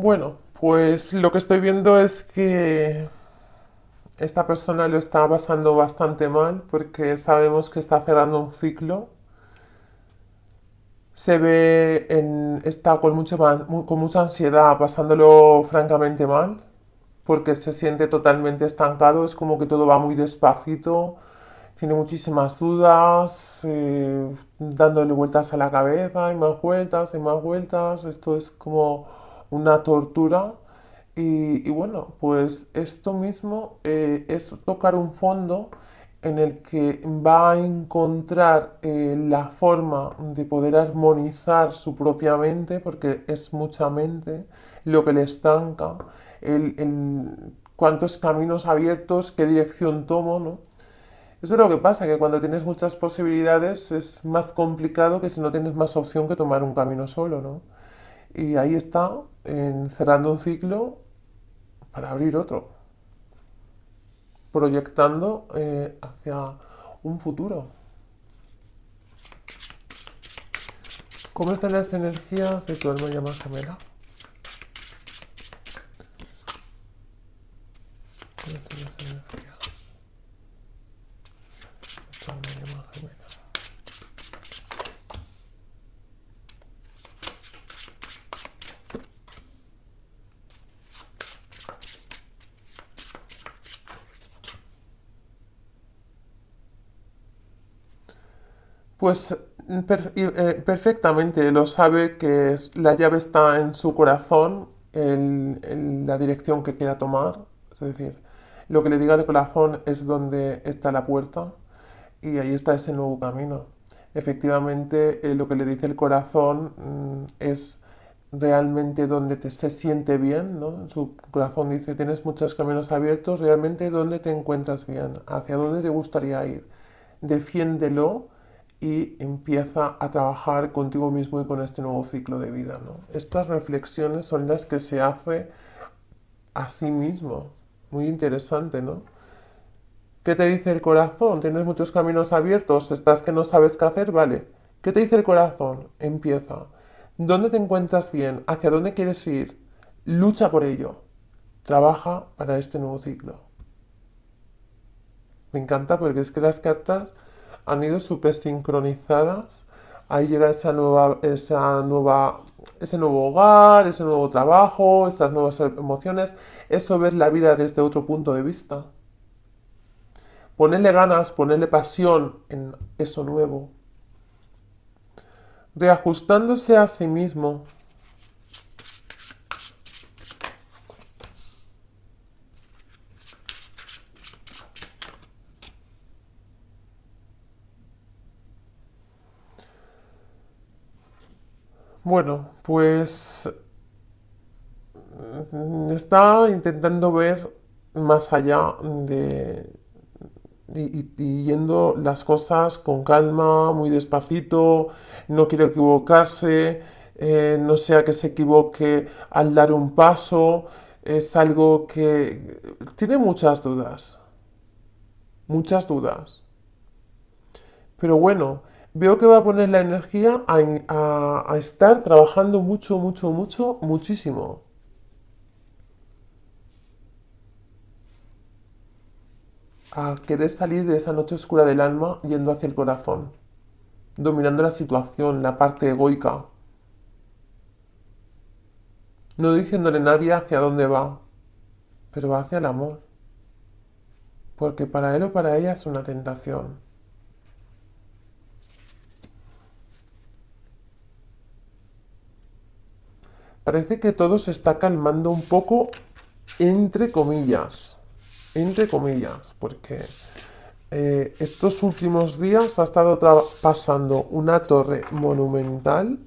Bueno, pues lo que estoy viendo es que esta persona lo está pasando bastante mal porque sabemos que está cerrando un ciclo. Se ve en, está con, con mucha ansiedad, pasándolo francamente mal, porque se siente totalmente estancado, es como que todo va muy despacito, tiene muchísimas dudas, eh, dándole vueltas a la cabeza, y más vueltas, y más vueltas, esto es como una tortura. Y, bueno, pues esto mismo eh, es tocar un fondo en el que va a encontrar eh, la forma de poder armonizar su propia mente, porque es mucha mente lo que le estanca, el, cuántos caminos abiertos, qué dirección tomo, ¿no? Eso es lo que pasa, que cuando tienes muchas posibilidades es más complicado que si no tienes más opción que tomar un camino solo, ¿no? Y ahí está cerrando un ciclo para abrir otro, proyectando eh, hacia un futuro. ¿Cómo están las energías de tu alma llamada Camela? pues eh, perfectamente lo sabe que la llave está en su corazón, en, la dirección que quiera tomar. Es decir, lo que le diga el corazón es donde está la puerta y ahí está ese nuevo camino. Efectivamente, eh, lo que le dice el corazón mm, es realmente donde te se siente bien, ¿no? su corazón dice, tienes muchos caminos abiertos, realmente dónde te encuentras bien, hacia dónde te gustaría ir. Defiéndelo y empieza a trabajar contigo mismo y con este nuevo ciclo de vida. ¿no? Estas reflexiones son las que se hace a sí mismo. Muy interesante, ¿no? ¿Qué te dice el corazón? ¿Tienes muchos caminos abiertos? ¿Estás que no sabes qué hacer? Vale. ¿Qué te dice el corazón? Empieza. ¿Dónde te encuentras bien? ¿Hacia dónde quieres ir? Lucha por ello. Trabaja para este nuevo ciclo. Me encanta porque es que las cartas han ido súper sincronizadas. Ahí llega esa nueva, esa nueva, ese nuevo hogar, ese nuevo trabajo, estas nuevas emociones. Eso ver la vida desde otro punto de vista. Ponerle ganas, ponerle pasión en eso nuevo. Reajustándose a sí mismo, Bueno, pues mm, está intentando ver más allá de y, yendo las cosas con calma, muy despacito, no quiere equivocarse, eh, no sea que se equivoque al dar un paso, es algo que tiene muchas dudas, muchas dudas. Pero bueno, veo que va a poner la energía a, estar trabajando mucho, mucho, mucho, muchísimo. A querer salir de esa noche oscura del alma yendo hacia el corazón, dominando la situación, la parte egoica. No diciéndole a nadie hacia dónde va, pero va hacia el amor. Porque para él o para ella es una tentación. Parece que todo se está calmando un poco, entre comillas. Entre comillas, porque eh, estos últimos días ha estado pasando una torre monumental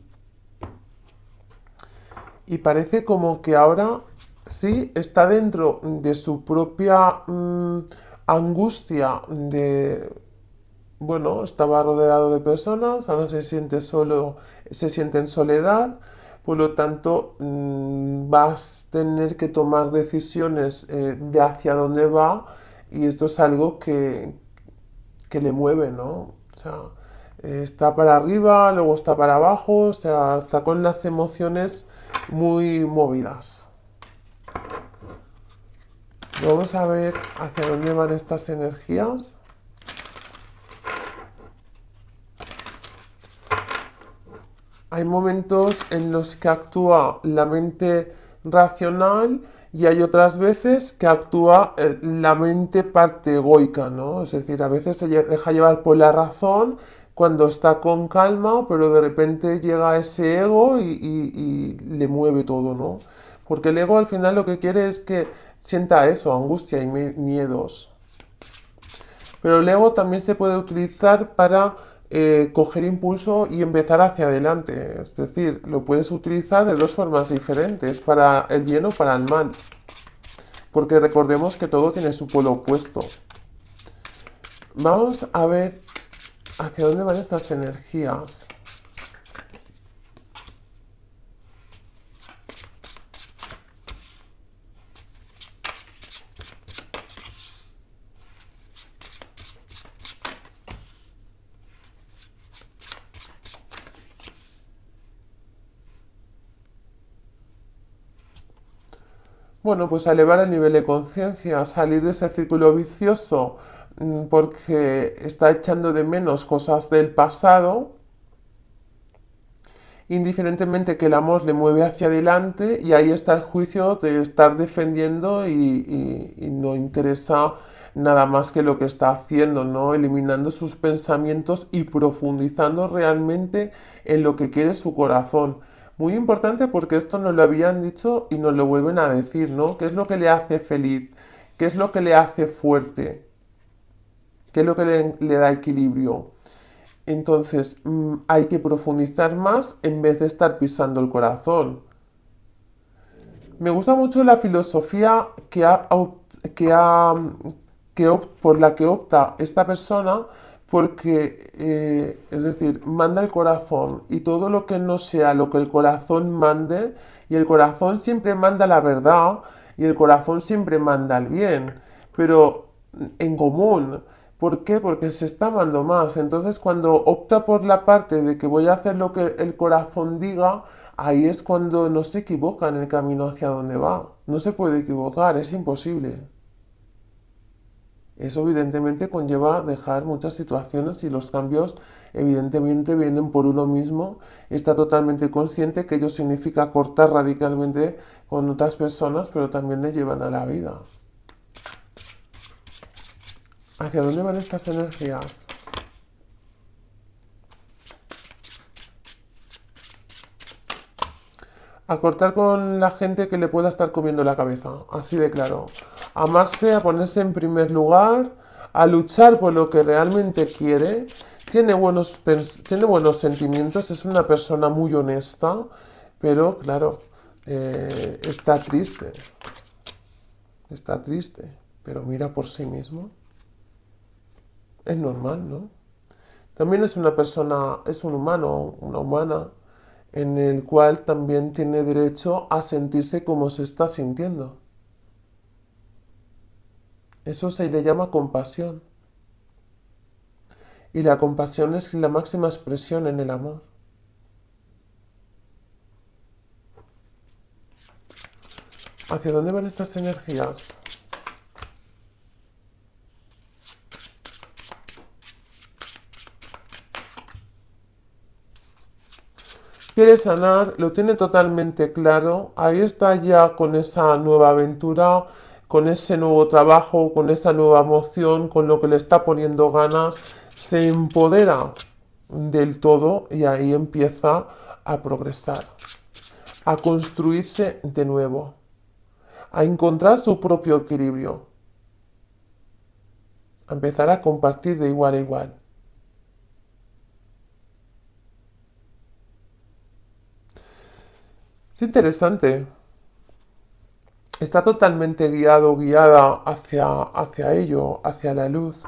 y parece como que ahora sí está dentro de su propia mm, angustia de bueno estaba rodeado de personas ahora se siente solo se siente en soledad por lo tanto, mm, vas a tener que tomar decisiones eh, de hacia dónde va y esto es algo que, que le mueve, ¿no? O sea, está para arriba, luego está para abajo, o sea, está con las emociones muy movidas. Vamos a ver hacia dónde van estas energías. hay momentos en los que actúa la mente racional y hay otras veces que actúa eh, la mente parte egoica, ¿no? Es decir, a veces se deja llevar por la razón cuando está con calma, pero de repente llega ese ego y, le mueve todo, ¿no? Porque el ego al final lo que quiere es que sienta eso, angustia y miedos. Pero el ego también se puede utilizar para eh, coger impulso y empezar hacia adelante. Es decir, lo puedes utilizar de dos formas diferentes, para el bien o para el mal. Porque recordemos que todo tiene su polo opuesto. Vamos a ver hacia dónde van estas energías. Bueno, pues a elevar el nivel de conciencia, salir de ese círculo vicioso mm, porque está echando de menos cosas del pasado, indiferentemente que el amor le mueve hacia adelante y ahí está el juicio de estar defendiendo y, y no interesa nada más que lo que está haciendo, ¿no? Eliminando sus pensamientos y profundizando realmente en lo que quiere su corazón. Muy importante porque esto nos lo habían dicho y nos lo vuelven a decir, ¿no? ¿Qué es lo que le hace feliz? ¿Qué es lo que le hace fuerte? ¿Qué es lo que le, da equilibrio? Entonces mm, hay que profundizar más en vez de estar pisando el corazón. Me gusta mucho la filosofía que, ha, que, mm, por la que opta esta persona porque, eh, es decir, manda el corazón y todo lo que no sea lo que el corazón mande, y el corazón siempre manda la verdad y el corazón siempre manda el bien, pero en común. ¿Por qué? Porque se está amando más. Entonces cuando opta por la parte de que voy a hacer lo que el corazón diga, ahí es cuando no se equivoca en el camino hacia donde va. No se puede equivocar, es imposible. Eso evidentemente conlleva dejar muchas situaciones y los cambios evidentemente vienen por uno mismo. Está totalmente consciente que ello significa cortar radicalmente con otras personas, pero también le llevan a la vida. ¿Hacia dónde van estas energías? A cortar con la gente que le pueda estar comiendo la cabeza, así de claro amarse, a ponerse en primer lugar, a luchar por lo que realmente quiere, tiene buenos, tiene buenos sentimientos, es una persona muy honesta, pero claro, eh, está triste. Está triste, pero mira por sí mismo. Es normal, ¿no? También es una persona, es un humano, una humana, en el cual también tiene derecho a sentirse como se está sintiendo. Eso se le llama compasión. Y la compasión es la máxima expresión en el amor. ¿Hacia dónde van estas energías? quiere sanar, lo tiene totalmente claro, ahí está ya con esa nueva aventura, con ese nuevo trabajo, con esa nueva emoción, con lo que le está poniendo ganas, se empodera del todo y ahí empieza a progresar, a construirse de nuevo, a encontrar su propio equilibrio, a empezar a compartir de igual a igual. Es interesante está totalmente guiado, guiada hacia, hacia ello, hacia la luz.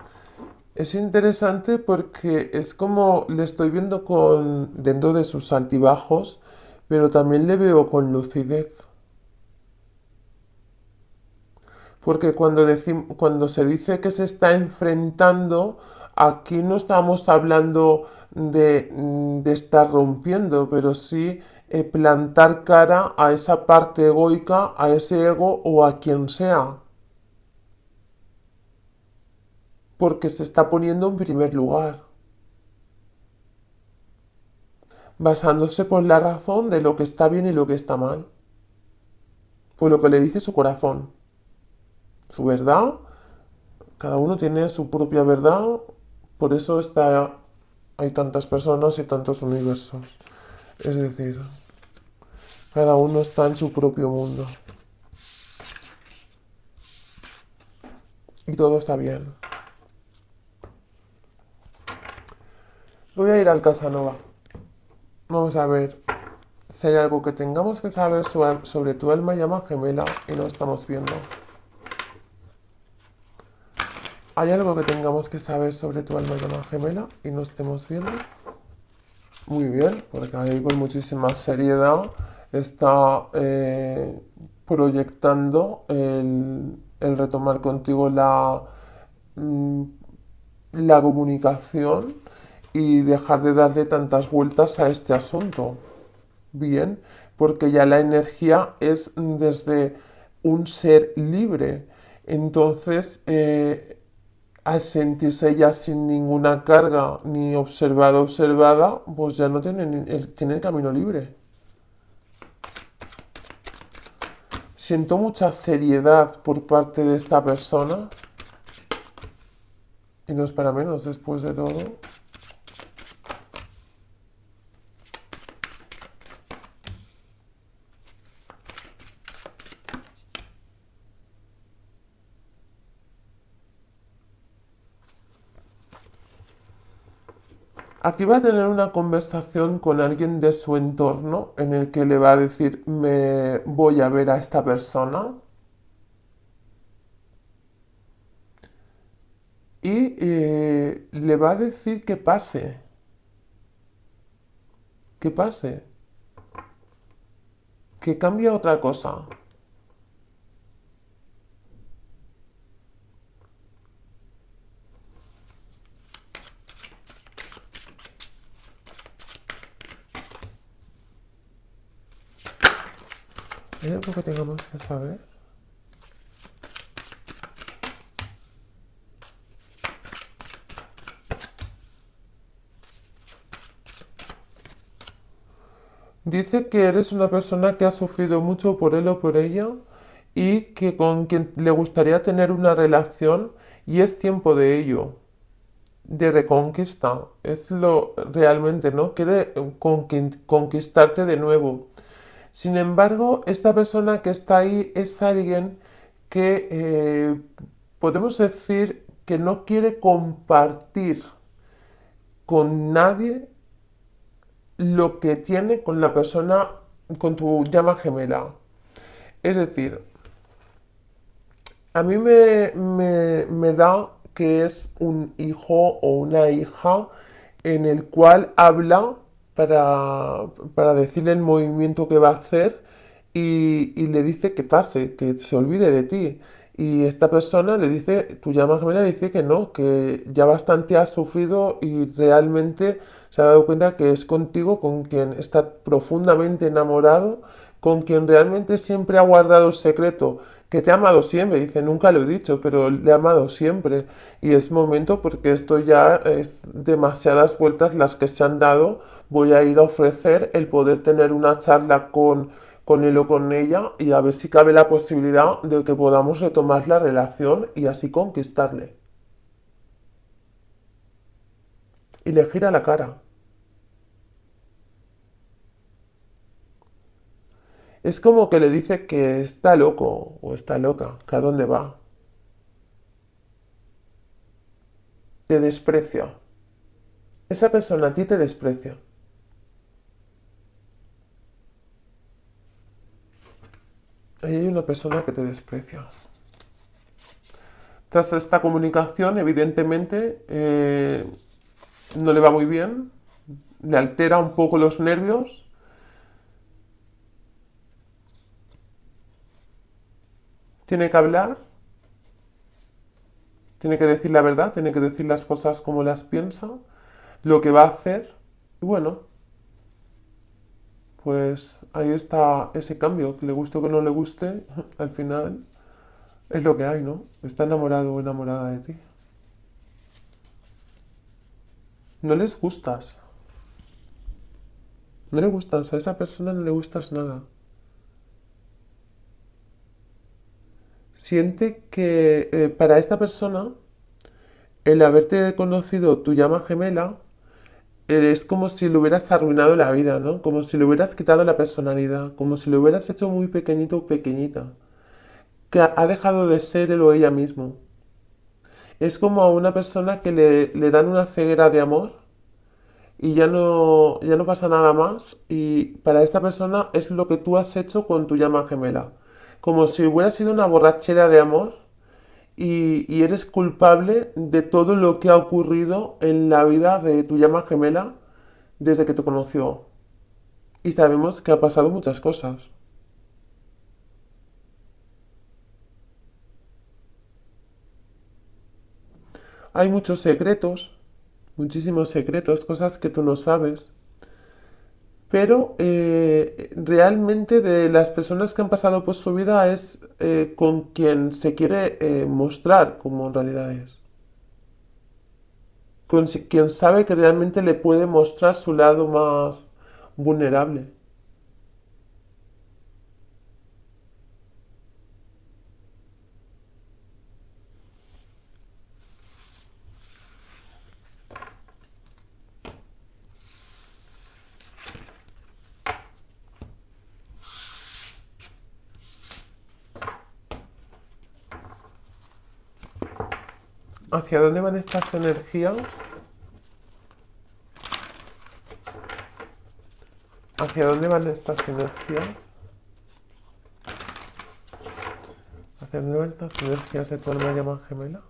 Es interesante porque es como le estoy viendo con dentro de sus altibajos, pero también le veo con lucidez. Porque cuando, cuando se dice que se está enfrentando Aquí no estamos hablando de, estar rompiendo, pero sí eh, plantar cara a esa parte egoica, a ese ego o a quien sea. Porque se está poniendo en primer lugar. Basándose por la razón de lo que está bien y lo que está mal. Por lo que le dice su corazón. Su verdad. Cada uno tiene su propia verdad por eso está, hay tantas personas y tantos universos. Es decir, cada uno está en su propio mundo. Y todo está bien. Voy a ir al Casanova. Vamos a ver si hay algo que tengamos que saber sobre tu alma gemela y no estamos viendo. ¿Hay algo que tengamos que saber sobre tu alma y gemela y no estemos viendo? Muy bien, porque ahí con muchísima seriedad está eh, proyectando el, retomar contigo la, mm, la comunicación y dejar de darle tantas vueltas a este asunto. Bien, porque ya la energía es desde un ser libre. Entonces, eh, al sentirse ya sin ninguna carga ni observada observada, pues ya no tiene el, el camino libre. Siento mucha seriedad por parte de esta persona. Y no es para menos después de todo. Aquí va a tener una conversación con alguien de su entorno en el que le va a decir, me voy a ver a esta persona. Y eh, le va a decir que pase. Que pase. Que cambie otra cosa. Porque tengamos que saber? Dice que eres una persona que ha sufrido mucho por él o por ella y que con quien le gustaría tener una relación y es tiempo de ello, de reconquista. Es lo realmente, ¿no? Quiere conquistarte de nuevo. Sin embargo, esta persona que está ahí es alguien que eh, podemos decir que no quiere compartir con nadie lo que tiene con la persona, con tu llama gemela. Es decir, a mí me da que es un hijo o una hija en el cual habla para, para decirle el movimiento que va a hacer y, le dice que pase, que se olvide de ti. Y esta persona le dice, tu llama gemela dice que no, que ya bastante ha sufrido y realmente se ha dado cuenta que es contigo con quien está profundamente enamorado, con quien realmente siempre ha guardado el secreto que te he amado siempre. Dice, nunca lo he dicho, pero le he amado siempre. Y es momento porque esto ya es demasiadas vueltas las que se han dado. Voy a ir a ofrecer el poder tener una charla con, con él o con ella y a ver si cabe la posibilidad de que podamos retomar la relación y así conquistarle. Y le gira la cara. Es como que le dice que está loco o está loca, que a dónde va. Te desprecia. Esa persona a ti te desprecia. Ahí hay una persona que te desprecia. Tras esta comunicación, evidentemente, eh, no le va muy bien, le altera un poco los nervios tiene que hablar, tiene que decir la verdad, tiene que decir las cosas como las piensa, lo que va a hacer. Y bueno, pues ahí está ese cambio, que le guste o que no le guste, al final es lo que hay, ¿no? Está enamorado o enamorada de ti. No les gustas. No le gustas, a esa persona no le gustas nada. siente que eh, para esta persona el haberte conocido tu llama gemela eh, es como si le hubieras arruinado la vida, ¿no? Como si le hubieras quitado la personalidad, como si lo hubieras hecho muy pequeñito o pequeñita, que ha dejado de ser él o ella mismo. Es como a una persona que le, dan una ceguera de amor y ya ya no pasa nada más y para esta persona es lo que tú has hecho con tu llama gemela como si hubiera sido una borrachera de amor y, y eres culpable de todo lo que ha ocurrido en la vida de tu llama gemela desde que te conoció. Y sabemos que ha pasado muchas cosas. Hay muchos secretos, muchísimos secretos, cosas que tú no sabes pero eh, realmente de las personas que han pasado por su vida es eh, con quien se quiere eh, mostrar como en realidad es. Con quien sabe que realmente le puede mostrar su lado más vulnerable. ¿Hacia dónde van estas energías? ¿Hacia dónde van estas energías? ¿Hacia dónde van estas energías de tu alma llamada gemela?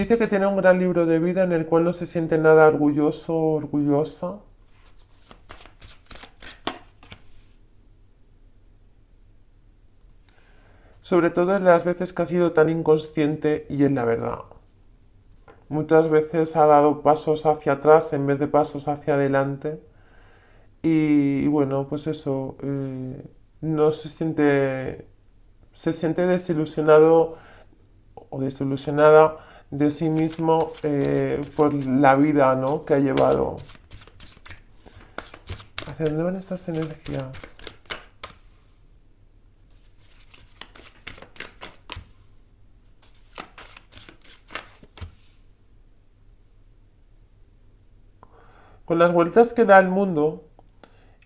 Dice que tiene un gran libro de vida en el cual no se siente nada orgulloso o orgullosa. Sobre todo en las veces que ha sido tan inconsciente y en la verdad. Muchas veces ha dado pasos hacia atrás en vez de pasos hacia adelante. Y, bueno, pues eso, eh, no se siente, se siente desilusionado o desilusionada de sí mismo eh, por pues, la vida ¿no? que ha llevado. ¿Hacia dónde van estas energías? Con las vueltas que da el mundo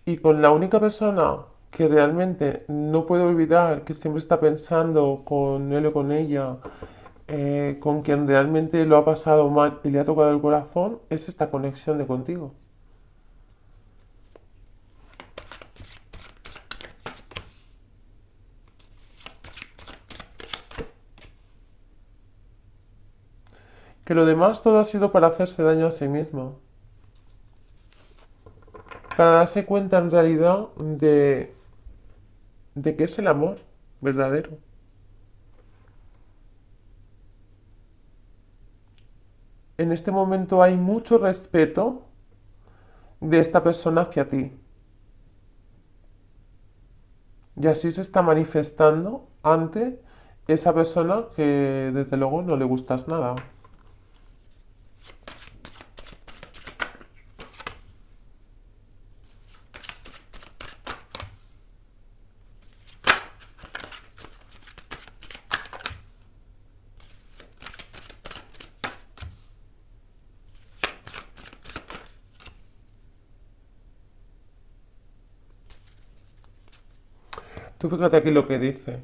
y con la única persona que realmente no puede olvidar, que siempre está pensando con él o con ella, eh, con quien realmente lo ha pasado mal y le ha tocado el corazón es esta conexión de contigo. Que lo demás todo ha sido para hacerse daño a sí mismo. Para darse cuenta en realidad de, de que es el amor verdadero. en este momento hay mucho respeto de esta persona hacia ti. Y así se está manifestando ante esa persona que desde luego no le gustas nada. fíjate aquí lo que dice.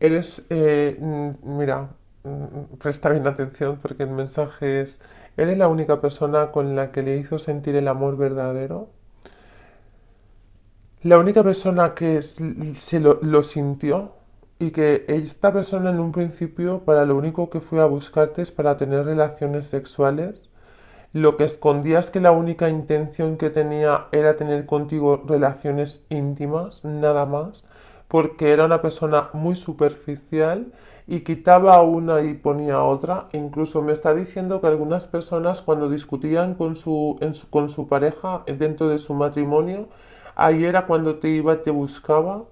Eres, eh, mm, mira, mm, presta bien atención porque el mensaje es, ¿eres la única persona con la que le hizo sentir el amor verdadero? La única persona que se lo, sintió y que esta persona en un principio para lo único que fue a buscarte es para tener relaciones sexuales lo que escondías es que la única intención que tenía era tener contigo relaciones íntimas, nada más porque era una persona muy superficial y quitaba una y ponía otra. Incluso me está diciendo que algunas personas cuando discutían con su, con su pareja dentro de su matrimonio, ahí era cuando te iba, te buscaba,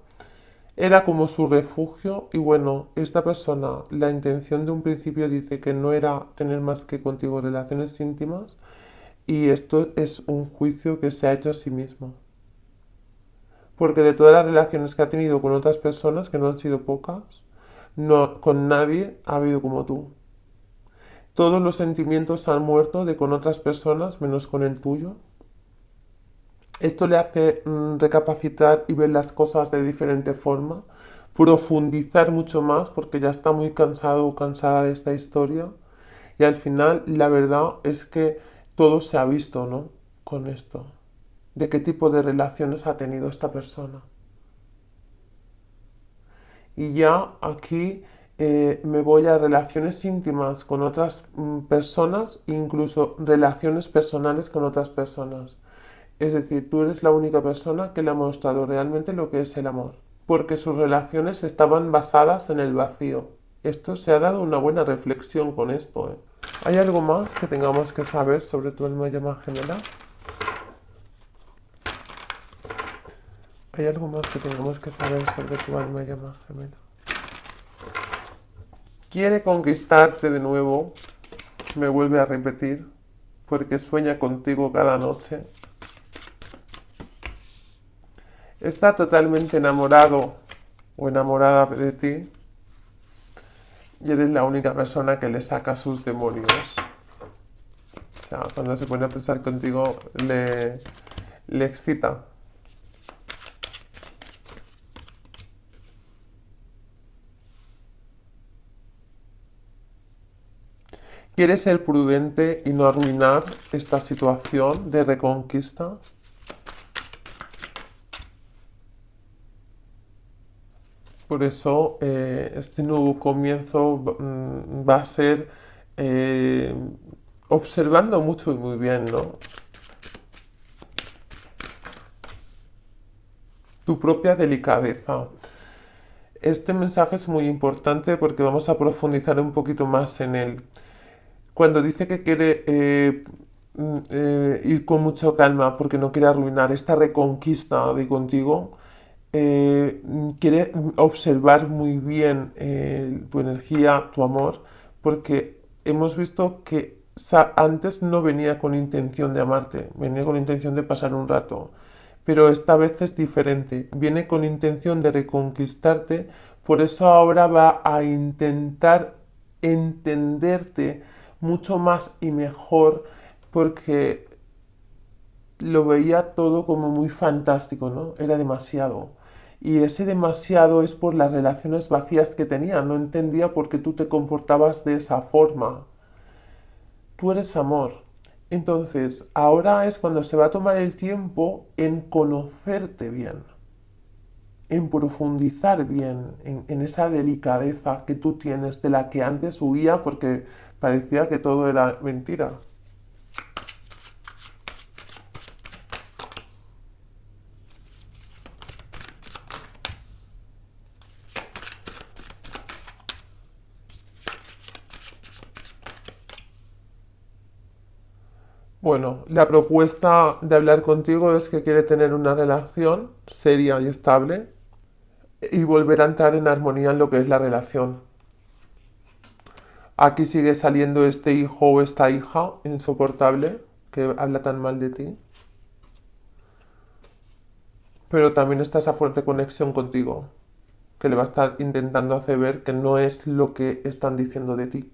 era como su refugio y bueno, esta persona, la intención de un principio dice que no era tener más que contigo relaciones íntimas y esto es un juicio que se ha hecho a sí mismo. Porque de todas las relaciones que ha tenido con otras personas, que no han sido pocas, no, con nadie ha habido como tú. Todos los sentimientos han muerto de con otras personas menos con el tuyo. Esto le hace mm, recapacitar y ver las cosas de diferente forma, profundizar mucho más porque ya está muy cansado o cansada de esta historia. Y al final la verdad es que todo se ha visto, ¿no? Con esto de qué tipo de relaciones ha tenido esta persona. Y ya aquí eh, me voy a relaciones íntimas con otras mm, personas, incluso relaciones personales con otras personas. Es decir, tú eres la única persona que le ha mostrado realmente lo que es el amor, porque sus relaciones estaban basadas en el vacío. Esto se ha dado una buena reflexión con esto. ¿eh? ¿Hay algo más que tengamos que saber sobre tu alma más general? ¿Hay algo más que tengamos que saber sobre tu alma llamada gemela? Quiere conquistarte de nuevo, me vuelve a repetir, porque sueña contigo cada noche. Está totalmente enamorado o enamorada de ti y eres la única persona que le saca sus demonios. O sea, cuando se pone a pensar contigo le, le excita ¿Quieres ser prudente y no arruinar esta situación de reconquista? Por eso eh, este nuevo comienzo mm, va a ser eh, observando mucho y muy bien, ¿no? Tu propia delicadeza. Este mensaje es muy importante porque vamos a profundizar un poquito más en él cuando dice que quiere eh, mm, eh, ir con mucha calma porque no quiere arruinar esta reconquista de contigo, eh, quiere observar muy bien tu energía, tu amor, porque hemos visto que antes no venía con intención de amarte, venía con intención de pasar un rato. Pero esta vez es diferente, viene con intención de reconquistarte, por eso ahora va a intentar entenderte mucho más y mejor porque lo veía todo como muy fantástico, ¿no? Era demasiado. Y ese demasiado es por las relaciones vacías que tenía. No entendía por qué tú te comportabas de esa forma. Tú eres amor. Entonces, ahora es cuando se va a tomar el tiempo en conocerte bien, en profundizar bien en, en esa delicadeza que tú tienes de la que antes huía porque Parecía que todo era mentira. Bueno, la propuesta de hablar contigo es que quiere tener una relación seria y estable y volver a entrar en armonía en lo que es la relación aquí sigue saliendo este hijo o esta hija insoportable que habla tan mal de ti. Pero también está esa fuerte conexión contigo, que le va a estar intentando hacer ver que no es lo que están diciendo de ti.